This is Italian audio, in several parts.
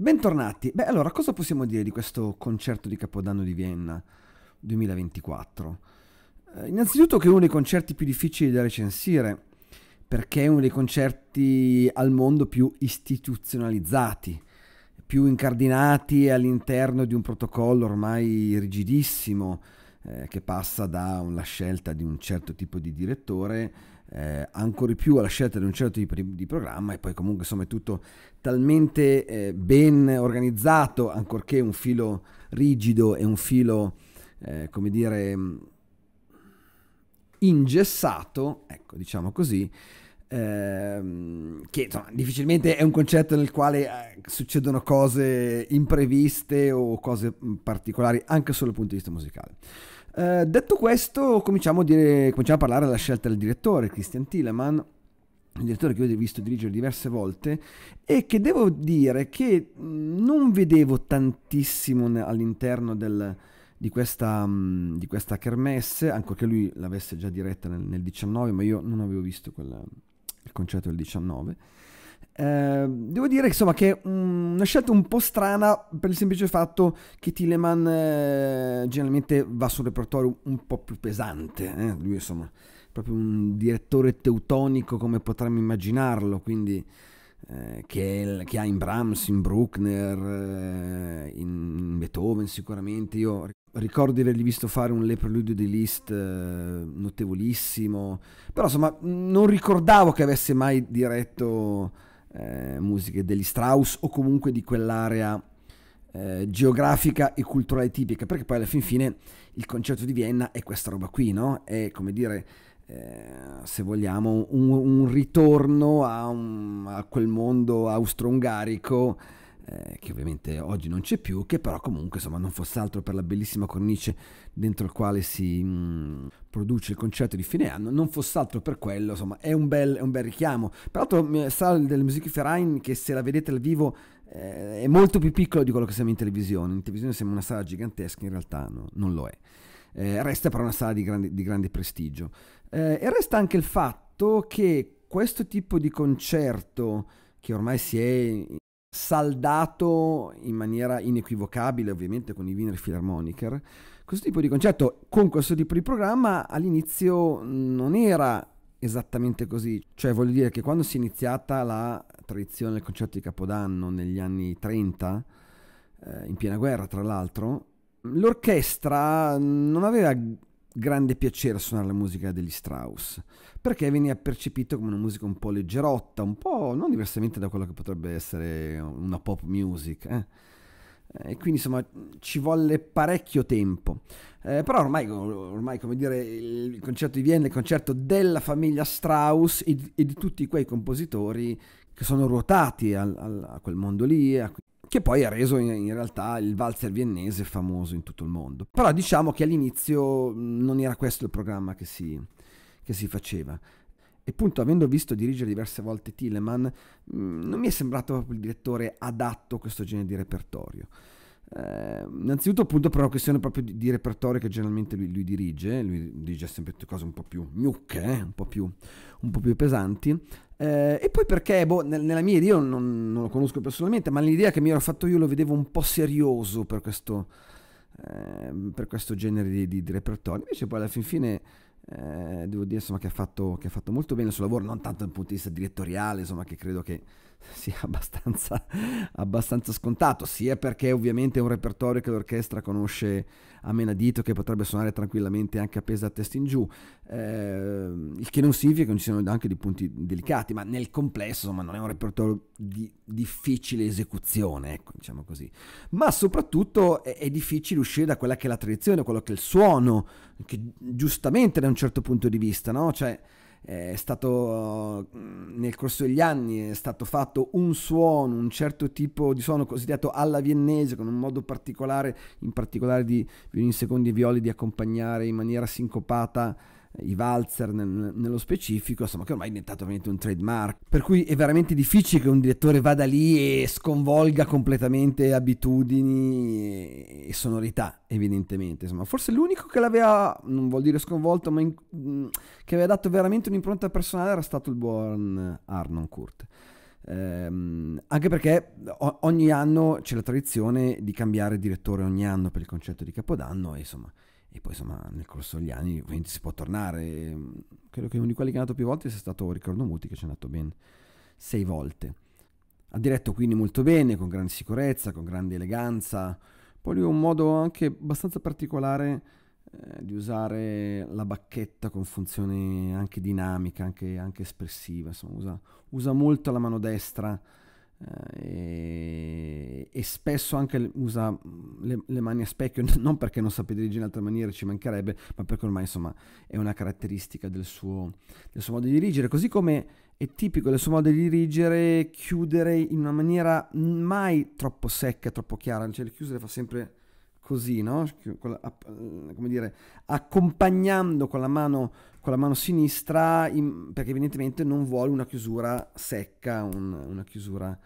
Bentornati. Beh, allora, cosa possiamo dire di questo concerto di Capodanno di Vienna 2024? Eh, innanzitutto che è uno dei concerti più difficili da recensire, perché è uno dei concerti al mondo più istituzionalizzati, più incardinati all'interno di un protocollo ormai rigidissimo, eh, che passa dalla scelta di un certo tipo di direttore eh, ancora più alla scelta di un certo tipo di, di programma e poi comunque insomma è tutto talmente eh, ben organizzato ancorché un filo rigido e un filo eh, come dire mm, ingessato ecco diciamo così Ehm, che insomma, difficilmente è un concetto nel quale eh, succedono cose impreviste o cose mm, particolari anche solo dal punto di vista musicale. Eh, detto questo, cominciamo a, dire, cominciamo a parlare della scelta del direttore, Christian Tilleman, un direttore che io ho visto dirigere diverse volte e che devo dire che mm, non vedevo tantissimo all'interno del, di, questa, mm, di, questa, kermesse, anche che lui l'avesse già diretta nel, nel 19, ma io non avevo visto quella, il concerto del 19. Eh, devo dire insomma, che è mm, una scelta un po' strana per il semplice fatto che Tilleman eh, generalmente va su un repertorio un po' più pesante. Eh? Lui insomma è proprio un direttore teutonico come potremmo immaginarlo, quindi eh, che, è, che, ha in Brahms, in Bruckner, eh, in Beethoven sicuramente. Io ricordo di avergli visto fare un Le Preludio di Liszt eh, notevolissimo, però insomma non ricordavo che avesse mai diretto eh, musiche degli Strauss o comunque di quell'area eh, geografica e culturale tipica, perché poi alla fin fine il concerto di Vienna è questa roba qui, no? È come dire, eh, se vogliamo, un, un ritorno a, un, a, quel mondo austro-ungarico eh, che ovviamente oggi non c'è più, che però comunque insomma non fosse altro per la bellissima cornice dentro il quale si mh, mm, produce il concerto di fine anno, non fosse altro per quello, insomma è un bel, è un bel richiamo. Peraltro sta del Music Ferrain che se la vedete al vivo eh, è molto più piccola di quello che siamo in televisione, in televisione siamo una sala gigantesca, in realtà no, non lo è. Eh, resta però una sala di grande, di grande prestigio. Eh, e resta anche il fatto che questo tipo di concerto che ormai si è saldato in maniera inequivocabile, ovviamente con i Wiener Philharmoniker, questo tipo di concetto. Con questo tipo di programma all'inizio non era esattamente così, cioè voglio dire che quando si è iniziata la tradizione del concerto di Capodanno negli anni 30, eh, in piena guerra tra l'altro, l'orchestra non aveva grande piacere suonare la musica degli Strauss, perché veniva percepito come una musica un po' leggerotta, un po' non diversamente da quello che potrebbe essere una pop music. Eh. E quindi insomma ci volle parecchio tempo. Eh, però ormai, ormai, come dire, il concerto di Vienna è il concerto della famiglia Strauss e di, e di tutti quei compositori che sono ruotati al, al, a quel mondo lì, a, che poi ha reso in, realtà il valzer viennese famoso in tutto il mondo. Però diciamo che all'inizio non era questo il programma che si, che si faceva. E appunto, avendo visto dirigere diverse volte Tilleman, non mi è sembrato proprio il direttore adatto a questo genere di repertorio. Eh, innanzitutto appunto per una questione proprio di, di repertorio che generalmente lui, lui, dirige, lui dirige sempre cose un po' più gnucche, eh? un, un po' più pesanti, eh, e poi perché, boh, nella mia idea, io non, non, lo conosco personalmente, ma l'idea che mi ero fatto io lo vedevo un po' serioso per questo, eh, per questo genere di, di, di, repertorio. Invece poi alla fin fine... Eh, devo dire insomma, che, ha fatto, che ha fatto molto bene il suo lavoro, non tanto dal punto di vista direttoriale, insomma, che credo che sia abbastanza, abbastanza scontato, sia perché ovviamente è un repertorio che l'orchestra conosce a menadito, che potrebbe suonare tranquillamente anche appesa a testa in giù, eh, il che non significa che non ci siano anche dei punti delicati, ma nel complesso insomma, non è un repertorio di difficile esecuzione, ecco, diciamo così. Ma soprattutto è, è difficile uscire da quella che è la tradizione, da quello che è il suono, che giustamente da un certo punto di vista, no? Cioè, è stato nel corso degli anni è stato fatto un suono, un certo tipo di suono cosiddetto alla viennese, con un modo particolare, in particolare di violini secondi e violi, di accompagnare in maniera sincopata i valzer nel, nello specifico, insomma che ormai è diventato veramente un trademark, per cui è veramente difficile che un direttore vada lì e sconvolga completamente abitudini e sonorità, evidentemente, insomma forse l'unico che l'aveva, non vuol dire sconvolto, ma in, che aveva dato veramente un'impronta personale era stato il buon Arnon Kurt. Ehm, anche perché ogni anno c'è la tradizione di cambiare direttore ogni anno per il concetto di Capodanno e insomma e poi insomma nel corso degli anni ovviamente si può tornare credo che uno di quelli che è andato più volte sia stato Riccardo Muti che ci è andato ben sei volte ha diretto quindi molto bene con grande sicurezza con grande eleganza poi lui ha un modo anche abbastanza particolare eh, di usare la bacchetta con funzione anche dinamica anche, anche espressiva insomma usa, usa molto la mano destra eh, e, e, spesso anche usa le, le, mani a specchio, non perché non sappia dirigere in altra maniera, ci mancherebbe, ma perché ormai insomma è una caratteristica del suo, del suo modo di dirigere, così come è tipico del suo modo di dirigere chiudere in una maniera mai troppo secca, troppo chiara, cioè le chiusure fa sempre così, no? come dire, accompagnando con la mano, con la mano sinistra, in, perché evidentemente non vuole una chiusura secca, un, una chiusura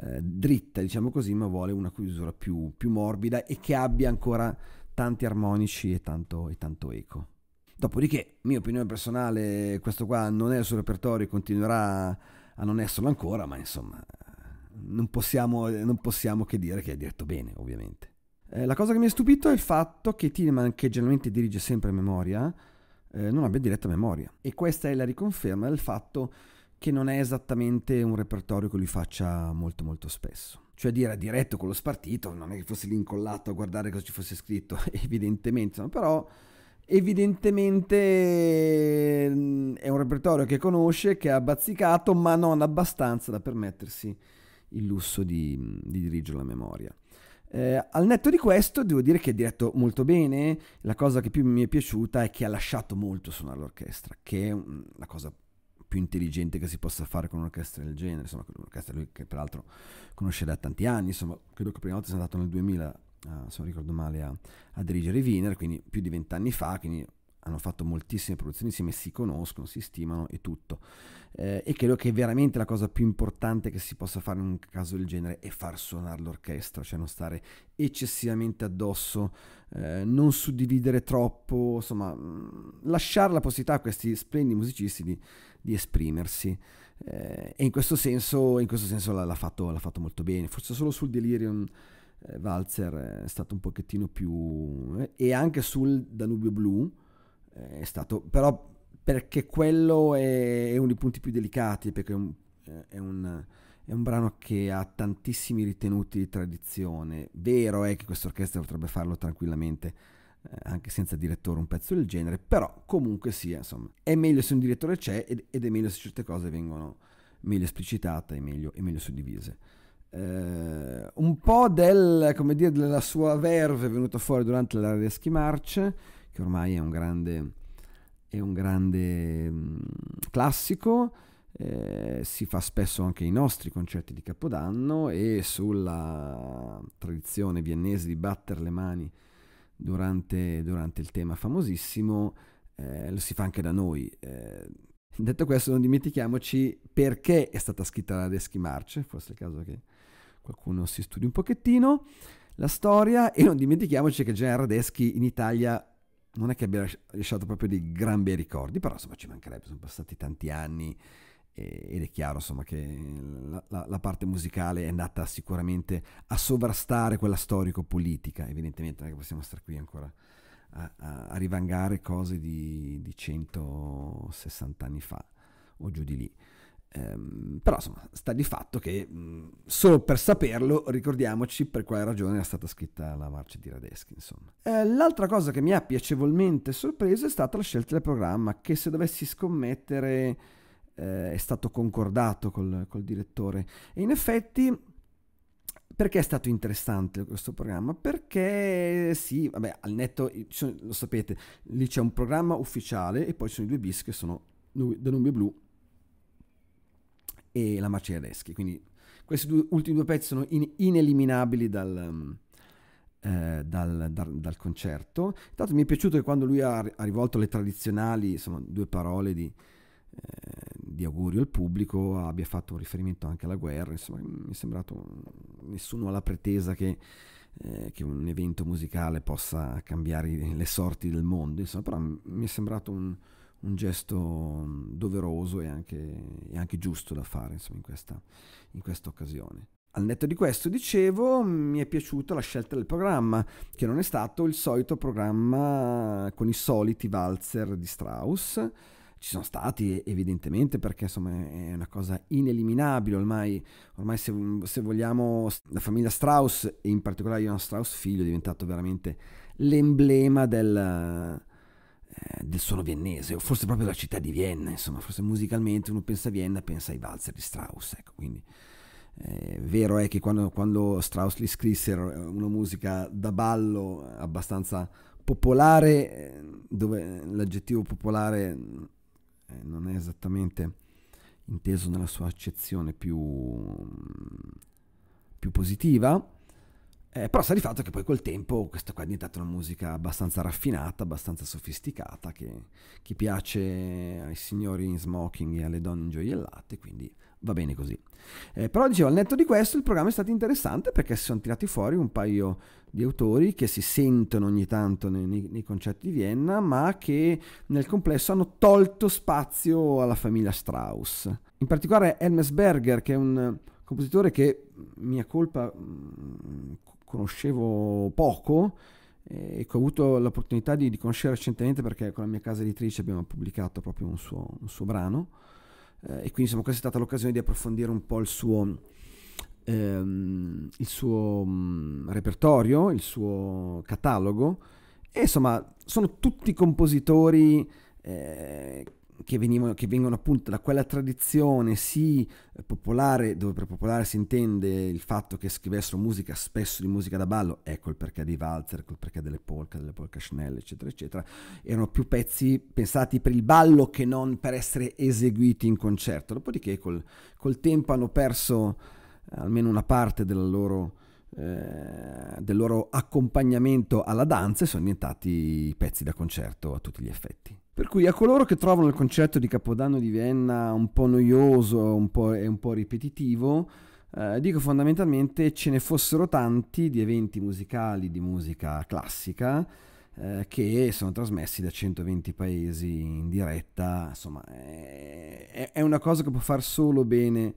eh, dritta, diciamo così, ma vuole una chiusura più, più, morbida e che abbia ancora tanti armonici e tanto, e tanto eco. Dopodiché, mia opinione personale, questo qua non è il suo repertorio, continuerà a non esserlo ancora, ma insomma, non possiamo, non possiamo che dire che è diretto bene, ovviamente. Eh, la cosa che mi ha stupito è il fatto che Tineman, che generalmente dirige sempre a memoria, eh, non abbia diretta memoria. E questa è la riconferma del fatto che non è esattamente un repertorio che lui faccia molto molto spesso. Cioè dire diretto con lo spartito, non è che fosse lì incollato a guardare cosa ci fosse scritto, evidentemente, no? però evidentemente mm, è un repertorio che conosce, che ha bazzicato, ma non abbastanza da permettersi il lusso di, di dirigerlo a memoria. Eh, al netto di questo, devo dire che è diretto molto bene. La cosa che più mi è piaciuta è che ha lasciato molto suonare l'orchestra, che è la cosa più intelligente che si possa fare con un'orchestra del genere. Insomma, un'orchestra che peraltro conosce da tanti anni. Insomma, credo che la prima volta sia andato nel 2000, uh, eh, se non ricordo male, a, a dirigere Wiener, quindi più di vent'anni fa. Quindi hanno fatto moltissime produzioni insieme, si conoscono, si stimano e tutto. Eh, e credo che veramente la cosa più importante che si possa fare in un caso del genere è far suonare l'orchestra, cioè non stare eccessivamente addosso, eh, non suddividere troppo, insomma, mm, lasciare la possibilità a questi splendidi musicisti di, di esprimersi. Eh, e in questo senso, in questo senso l'ha, l'ha, fatto, l'ha, fatto, molto bene, forse solo sul Delirium. Eh, Walzer è stato un pochettino più... Eh, e anche sul Danubio Blu, eh, è stato, però perché quello è, è uno dei punti più delicati, perché è un, è un, è un brano che ha tantissimi ritenuti di tradizione. Vero è che questa orchestra potrebbe farlo tranquillamente, eh, anche senza direttore un pezzo del genere, però comunque sia, insomma, è meglio se un direttore c'è ed, ed è meglio se certe cose vengono meglio esplicitate e meglio, e meglio suddivise. Eh, un po' del, dire, della sua verve è venuta fuori durante la Rescue March che ormai è un grande, è un grande mh, classico. Eh, si fa spesso anche i nostri concerti di Capodanno e sulla tradizione viennese di battere le mani durante, durante il tema famosissimo eh, lo si fa anche da noi. Eh, detto questo, non dimentichiamoci perché è stata scritta la Deschi March, forse è il caso che qualcuno si studi un pochettino la storia e non dimentichiamoci che Gian Radeschi in Italia non è che abbia lasciato proprio dei gran bei ricordi, però insomma ci mancherebbe, sono passati tanti anni ed è chiaro insomma che la, la, la parte musicale è andata sicuramente a sovrastare quella storico-politica, evidentemente non è che possiamo stare qui ancora a, a, a rivangare cose di, di 160 anni fa o giù di lì. Ehm, però insomma sta di fatto che mh, mm, solo per saperlo ricordiamoci per quale ragione era stata scritta la marcia di Radeschi insomma. Eh, l'altra cosa che mi ha piacevolmente sorpreso è stata la scelta del programma che se dovessi scommettere eh, è stato concordato col, col direttore e in effetti perché è stato interessante questo programma? Perché sì, vabbè, al netto, lo sapete, lì c'è un programma ufficiale e poi ci sono i due bis che sono Danubio Blu e la marcia Macereschi. Quindi questi due, ultimi due pezzi sono in, ineliminabili dal, mm, eh, dal, dal, dal, concerto. Intanto mi è piaciuto che quando lui ha, ha rivolto le tradizionali insomma, due parole di, eh, di augurio al pubblico abbia fatto un riferimento anche alla guerra. Insomma, mi è sembrato nessuno ha la pretesa che, eh, che, un evento musicale possa cambiare le sorti del mondo. Insomma, però mi è sembrato un, un gesto mm, doveroso e anche, e anche giusto da fare insomma, in, questa, in questa occasione. Al netto di questo, dicevo, mi è piaciuta la scelta del programma, che non è stato il solito programma con i soliti valzer di Strauss. Ci sono stati, evidentemente, perché insomma è una cosa ineliminabile ormai. Ormai, se, se vogliamo, la famiglia Strauss, e in particolare Johann Strauss figlio, è diventato veramente l'emblema del eh, del suono viennese, o forse proprio della città di Vienna, insomma, forse musicalmente uno pensa a Vienna, pensa ai valzer di Strauss, ecco, quindi eh, vero è che quando, quando Strauss li scrisse era una musica da ballo abbastanza popolare, eh, dove l'aggettivo popolare eh, non è esattamente inteso nella sua accezione più, più positiva, eh, però sa di fatto che poi col tempo questa qua è diventata una musica abbastanza raffinata, abbastanza sofisticata, che, che piace ai signori in smoking e alle donne in gioiellate, quindi va bene così. Eh, però dicevo, al netto di questo il programma è stato interessante perché si sono tirati fuori un paio di autori che si sentono ogni tanto nei, nei, nei concerti di Vienna, ma che nel complesso hanno tolto spazio alla famiglia Strauss. In particolare Helmes Berger, che è un compositore che, mia colpa, conoscevo poco eh, e che ho avuto l'opportunità di, di, conoscere recentemente perché con la mia casa editrice abbiamo pubblicato proprio un suo, un suo brano eh, e quindi insomma questa è stata l'occasione di approfondire un po' il suo, ehm, il suo mh, mm, repertorio, il suo catalogo e insomma sono tutti compositori eh, che, venivano, che vengono appunto da quella tradizione sì eh, popolare, dove per popolare si intende il fatto che scrivessero musica, spesso di musica da ballo, ecco il perché dei valzer, ecco il perché delle polka, delle polka chanel, eccetera, eccetera, erano più pezzi pensati per il ballo che non per essere eseguiti in concerto. Dopodiché col, col tempo hanno perso eh, almeno una parte della loro eh, del loro accompagnamento alla danza e sono diventati pezzi da concerto a tutti gli effetti. Per cui a coloro che trovano il concetto di Capodanno di Vienna un po' noioso un e un po' ripetitivo, eh, dico fondamentalmente ce ne fossero tanti di eventi musicali di musica classica eh, che sono trasmessi da 120 paesi in diretta, insomma è, è una cosa che può far solo bene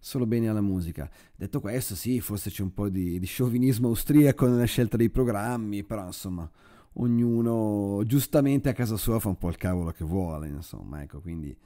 solo bene alla musica. Detto questo, sì, forse c'è un po' di, di, sciovinismo austriaco nella scelta dei programmi, però insomma, ognuno giustamente a casa sua fa un po' il cavolo che vuole, insomma, ecco, quindi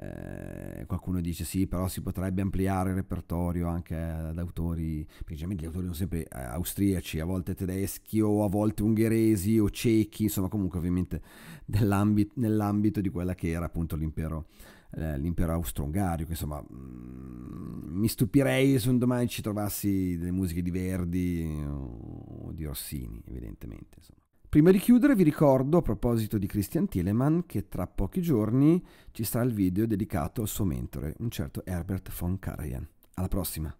eh, qualcuno dice sì, però si potrebbe ampliare il repertorio anche ad autori, principalmente gli autori sono sempre eh, austriaci, a volte tedeschi o a volte ungheresi o cechi, insomma comunque ovviamente nell'ambito di quella che era appunto l'impero eh, l'impero austro-ungarico. Insomma, mm, mi stupirei se un domani ci trovassi delle musiche di Verdi o di Rossini, evidentemente. Insomma. Prima di chiudere vi ricordo a proposito di Christian Tielemann che tra pochi giorni ci sarà il video dedicato al suo mentore, un certo Herbert von Karajan. Alla prossima!